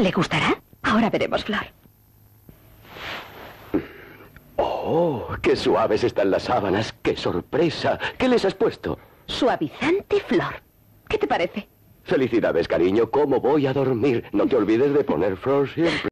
¿Le gustará? Ahora veremos, Flor. ¡Oh! ¡Qué suaves están las sábanas! ¡Qué sorpresa! ¿Qué les has puesto? Suavizante Flor. ¿Qué te parece? Felicidades, cariño. ¿Cómo voy a dormir? No te olvides de poner Flor siempre.